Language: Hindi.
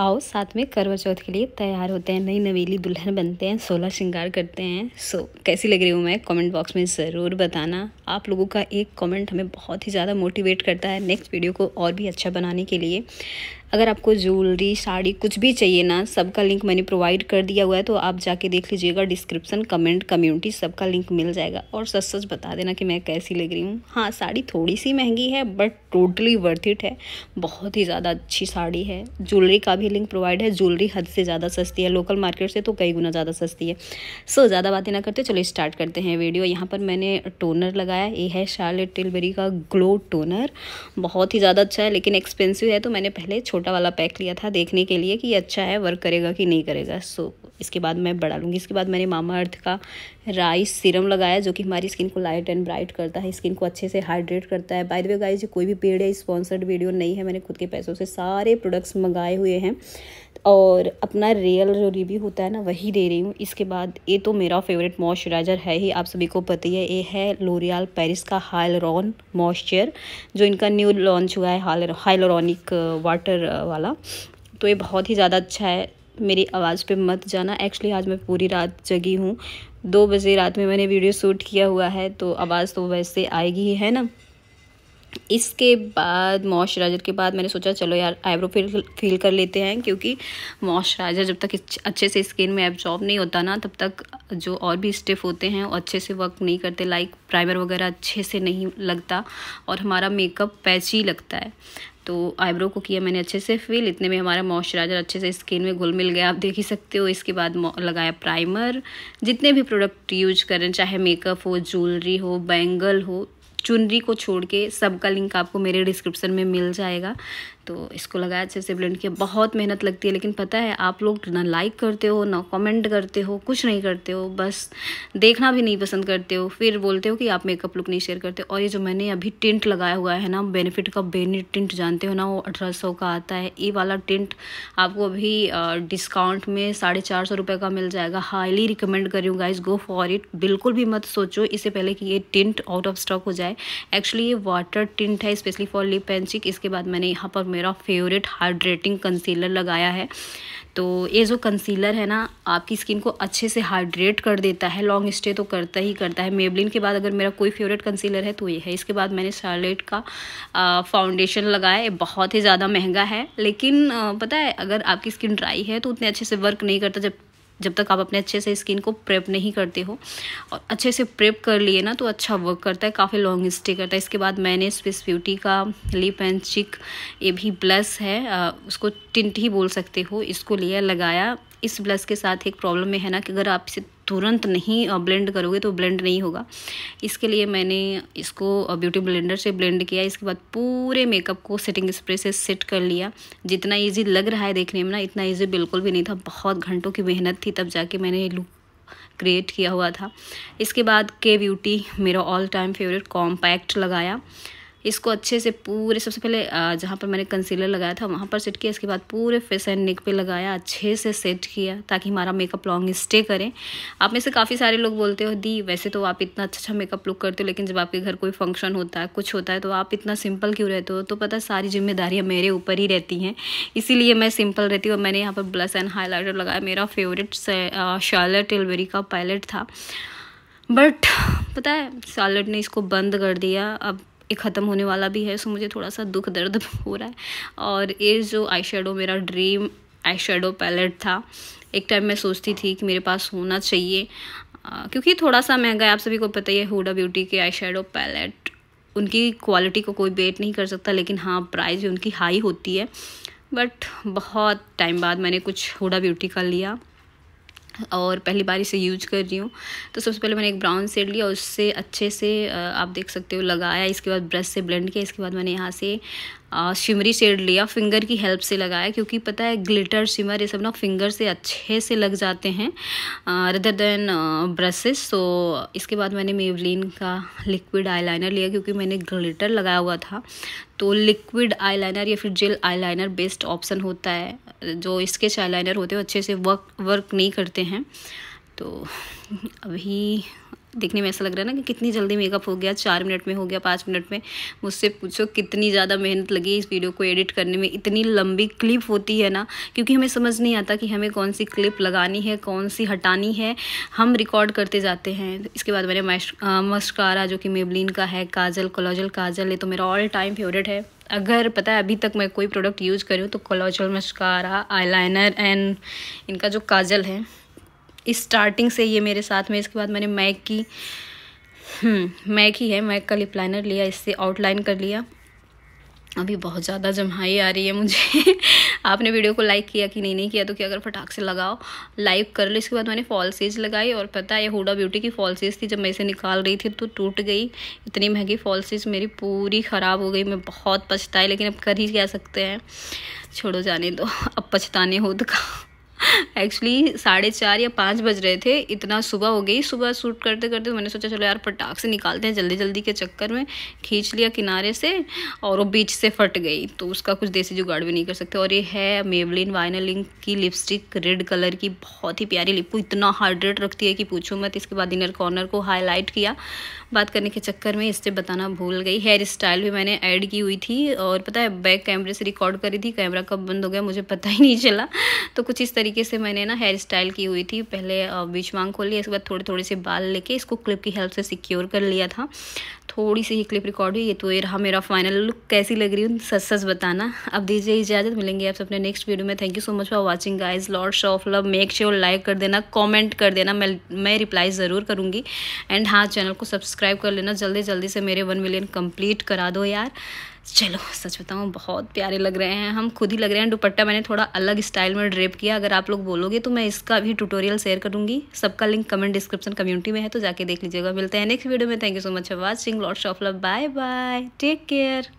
आओ साथ में करवा चौथ के लिए तैयार होते हैं नई नवेली दुल्हन बनते हैं सोलह श्रृंगार करते हैं सो so, कैसी लग रही हूँ मैं कमेंट बॉक्स में ज़रूर बताना आप लोगों का एक कमेंट हमें बहुत ही ज़्यादा मोटिवेट करता है नेक्स्ट वीडियो को और भी अच्छा बनाने के लिए अगर आपको ज्वेलरी साड़ी कुछ भी चाहिए ना सबका लिंक मैंने प्रोवाइड कर दिया हुआ है तो आप जाके देख लीजिएगा डिस्क्रिप्सन कमेंट कम्युनिटी सबका लिंक मिल जाएगा और सच सच बता देना कि मैं कैसी लग रही हूँ हाँ साड़ी थोड़ी सी महंगी है बट टोटली वर्थ इट है बहुत ही ज़्यादा अच्छी साड़ी है ज्वेलरी का भी लिंक प्रोवाइड है ज्वेलरी हद से ज़्यादा सस्ती है लोकल मार्केट से तो कई गुना ज़्यादा सस्ती है सो ज़्यादा बातें ना करते चलो स्टार्ट करते हैं वीडियो यहाँ पर मैंने टोनर लगाया ये है शार्लेट टिलबरी का ग्लो टोनर बहुत ही ज़्यादा अच्छा है लेकिन एक्सपेंसिव है तो मैंने पहले छोड़ छोटा वाला पैक लिया था देखने के लिए कि अच्छा है वर्क करेगा कि नहीं करेगा सो इसके बाद मैं बढ़ा लूँगी इसके बाद मैंने मामा अर्थ का राइस सीरम लगाया जो कि हमारी स्किन को लाइट एंड ब्राइट करता है स्किन को अच्छे से हाइड्रेट करता है बाय द वे गाइस ये कोई भी पेड है स्पॉन्सर्ड वीडियो नहीं है मैंने खुद के पैसों से सारे प्रोडक्ट्स मंगाए हुए हैं और अपना रियल जो रिव्यू होता है ना वही दे रही हूँ इसके बाद ये तो मेरा फेवरेट मॉइस्चराइज़र है ही आप सभी को पता ही है ये है लोरियाल पेरिस का हाइलरॉन मॉइस्चर जो इनका न्यू लॉन्च हुआ है हाइलरॉनिक वाटर uh, uh, वाला तो ये बहुत ही ज़्यादा अच्छा है मेरी आवाज़ पे मत जाना एक्चुअली आज मैं पूरी रात जगी हूँ दो बजे रात में मैंने वीडियो शूट किया हुआ है तो आवाज़ तो वैसे आएगी ही है ना इसके बाद मॉइस्चराइज़र के बाद मैंने सोचा चलो यार आईब्रो फिल फिल कर लेते हैं क्योंकि मॉइस्चराइज़र जब तक अच्छे से स्किन में एब्जॉर्ब नहीं होता ना तब तक जो और भी स्टेप होते हैं वो अच्छे से वर्क नहीं करते लाइक प्राइमर वगैरह अच्छे से नहीं लगता और हमारा मेकअप पैची लगता है तो आईब्रो को किया मैंने अच्छे से फिल इतने में हमारा मॉइस्चराइज़र अच्छे से स्किन में घुल मिल गया आप देख ही सकते हो इसके बाद लगाया प्राइमर जितने भी प्रोडक्ट यूज करें चाहे मेकअप हो ज्वेलरी हो बैंगल हो चुनरी को छोड़ के सबका लिंक आपको मेरे डिस्क्रिप्शन में मिल जाएगा तो इसको लगाया अच्छे से ब्लेंड किया बहुत मेहनत लगती है लेकिन पता है आप लोग ना लाइक करते हो ना कमेंट करते हो कुछ नहीं करते हो बस देखना भी नहीं पसंद करते हो फिर बोलते हो कि आप मेकअप लुक नहीं शेयर करते और ये जो मैंने अभी टिंट लगाया हुआ है ना बेनिफिट का बेनिट टिंट जानते हो ना वो अठारह सौ का आता है ये वाला टिंट आपको अभी डिस्काउंट में साढ़े चार सौ रुपये का मिल जाएगा हाईली रिकमेंड कर हूँ गाइज गो फॉर इट बिल्कुल भी मत सोचो इससे पहले कि ये टिंट आउट ऑफ स्टॉक हो जाए एक्चुअली ये वाटर टिंट है स्पेशली फॉर लिप पेंसिक इसके बाद मैंने यहाँ पर मेरा फेवरेट हाइड्रेटिंग कंसीलर लगाया है तो ये जो कंसीलर है ना आपकी स्किन को अच्छे से हाइड्रेट कर देता है लॉन्ग स्टे तो करता ही करता है मेबलिन के बाद अगर मेरा कोई फेवरेट कंसीलर है तो ये है इसके बाद मैंने शार्लेट का फाउंडेशन लगाया बहुत ही ज़्यादा महंगा है लेकिन आ, पता है अगर आपकी स्किन ड्राई है तो उतने अच्छे से वर्क नहीं करता जब जब तक आप अपने अच्छे से स्किन को प्रेप नहीं करते हो और अच्छे से प्रेप कर लिए ना तो अच्छा वर्क करता है काफ़ी लॉन्ग स्टे करता है इसके बाद मैंने स्विस ब्यूटी का लिप एंड चिक ये भी ब्लस है उसको टिंट ही बोल सकते हो इसको लिया लगाया इस ब्लश के साथ एक प्रॉब्लम है ना कि अगर आप इसे तुरंत नहीं ब्लेंड करोगे तो ब्लेंड नहीं होगा इसके लिए मैंने इसको ब्यूटी ब्लेंडर से ब्लेंड किया इसके बाद पूरे मेकअप को सेटिंग स्प्रे से सेट कर लिया जितना ईजी लग रहा है देखने में ना इतना ईजी बिल्कुल भी नहीं था बहुत घंटों की मेहनत थी तब जाके मैंने लुक क्रिएट किया हुआ था इसके बाद के ब्यूटी मेरा ऑल टाइम फेवरेट कॉम्पैक्ट लगाया इसको अच्छे से पूरे सबसे पहले जहाँ पर मैंने कंसीलर लगाया था वहाँ पर सेट किया इसके बाद पूरे फेस एंड नेक पे लगाया अच्छे से सेट किया ताकि हमारा मेकअप लॉन्ग स्टे करें आप में से काफ़ी सारे लोग बोलते हो दी वैसे तो आप इतना अच्छा अच्छा मेकअप लुक करते हो लेकिन जब आपके घर कोई फंक्शन होता है कुछ होता है तो आप इतना सिंपल क्यों रहते हो तो पता सारी जिम्मेदारियाँ मेरे ऊपर ही रहती हैं इसीलिए मैं सिंपल रहती हूँ और मैंने यहाँ पर ब्लस एंड हाईलाइटर लगाया मेरा फेवरेट शार्लर टेलवेरी का पैलेट था बट पता है शार्लेट ने इसको बंद कर दिया अब ये ख़त्म होने वाला भी है सो मुझे थोड़ा सा दुख दर्द हो रहा है और ये जो आई शेडो मेरा ड्रीम आई शेडो पैलेट था एक टाइम मैं सोचती थी कि मेरे पास होना चाहिए आ, क्योंकि थोड़ा सा महंगा है आप सभी को पता ही है हुडा ब्यूटी के आई शेडो पैलेट उनकी क्वालिटी को कोई बेट नहीं कर सकता लेकिन हाँ प्राइस भी उनकी हाई होती है बट बहुत टाइम बाद मैंने कुछ हुडा ब्यूटी का लिया और पहली बार इसे यूज कर रही हूँ तो सबसे पहले मैंने एक ब्राउन सेड लिया उससे अच्छे से आप देख सकते हो लगाया इसके बाद ब्रश से ब्लेंड किया इसके बाद मैंने यहाँ से शिमरी शेड लिया फिंगर की हेल्प से लगाया क्योंकि पता है ग्लिटर शिमर ये सब ना फिंगर से अच्छे से लग जाते हैं रदर देन ब्रशेस सो इसके बाद मैंने मेवलिन का लिक्विड आईलाइनर लिया क्योंकि मैंने ग्लिटर लगाया हुआ था तो लिक्विड आईलाइनर या फिर जेल आईलाइनर बेस्ट ऑप्शन होता है जो स्केच आई होते हैं अच्छे से वर्क वर्क नहीं करते हैं तो अभी देखने में ऐसा लग रहा है ना कि कितनी जल्दी मेकअप हो गया चार मिनट में हो गया पाँच मिनट में मुझसे पूछो कितनी ज़्यादा मेहनत लगी इस वीडियो को एडिट करने में इतनी लंबी क्लिप होती है ना क्योंकि हमें समझ नहीं आता कि हमें कौन सी क्लिप लगानी है कौन सी हटानी है हम रिकॉर्ड करते जाते हैं इसके बाद मैंने मस्कारा जो कि मेबलिन का है काजल कोलाजल काजल ये तो मेरा ऑल टाइम फेवरेट है अगर पता है अभी तक मैं कोई प्रोडक्ट यूज़ करी हूँ तो कोलाजल मस्कारा आई एंड इनका जो काजल है स्टार्टिंग से ये मेरे साथ में इसके बाद मैंने मैक की मैक हम्म, ही है मैक का लिप लाइनर लिया इससे आउटलाइन कर लिया अभी बहुत ज़्यादा जमाई आ रही है मुझे आपने वीडियो को लाइक किया कि नहीं नहीं किया तो क्या अगर फटाक से लगाओ लाइक कर लो इसके बाद मैंने फॉल्सीज लगाई और पता है हुडा ब्यूटी की फॉल्सीज थी जब मैं इसे निकाल रही थी तो टूट गई इतनी महंगी फॉल्सीज मेरी पूरी ख़राब हो गई मैं बहुत पछताई लेकिन अब कर ही कह सकते हैं छोड़ो जाने दो अब पछताने हो तो एक्चुअली साढ़े चार या पाँच बज रहे थे इतना सुबह हो गई सुबह शूट करते करते मैंने सोचा चलो यार पटाख से निकालते हैं जल्दी जल्दी के चक्कर में खींच लिया किनारे से और वो बीच से फट गई तो उसका कुछ देसी जुगाड़ भी नहीं कर सकते और ये है मेवलिन वाइनलिंग की लिपस्टिक रेड कलर की बहुत ही प्यारी लिप इतना हाइड्रेट रखती है कि पूछो मत इसके बाद इनर कॉर्नर को हाईलाइट किया बात करने के चक्कर में इससे बताना भूल गई हेयर स्टाइल भी मैंने ऐड की हुई थी और पता है बैक कैमरे से रिकॉर्ड करी थी कैमरा कब बंद हो गया मुझे पता ही नहीं चला तो कुछ इस तरीके तरीके से मैंने ना हेयर स्टाइल की हुई थी पहले बीच मांग खोल लिया इसके बाद थोड़े थोड़े से बाल लेके इसको क्लिप की हेल्प से सिक्योर कर लिया था थोड़ी सी ही क्लिप रिकॉर्ड हुई ये तो ये रहा मेरा फाइनल लुक कैसी लग रही हूँ सच सच बताना अब दीजिए इजाज़त मिलेंगे आपसे अपने नेक्स्ट वीडियो में thank you so much for watching guys lords of love make sure like कर देना कॉमेंट कर देना मैं मैं रिप्लाई ज़रूर करूँगी एंड हाँ चैनल को सब्सक्राइब कर लेना जल्दी जल्दी से मेरे वन मिलियन कंप्लीट करा दो यार चलो सच बताऊँ बहुत प्यारे लग रहे हैं हम खुद ही लग रहे हैं दुपट्टा मैंने थोड़ा अलग स्टाइल में ड्रेप किया अगर आप लोग बोलोगे तो मैं इसका भी ट्यूटोरियल शेयर करूँगी सबका लिंक कमेंट डिस्क्रिप्शन कम्युनिटी में है तो जाके देख लीजिएगा मिलते हैं नेक्स्ट वीडियो में thank you so much for watching lords of love bye bye take care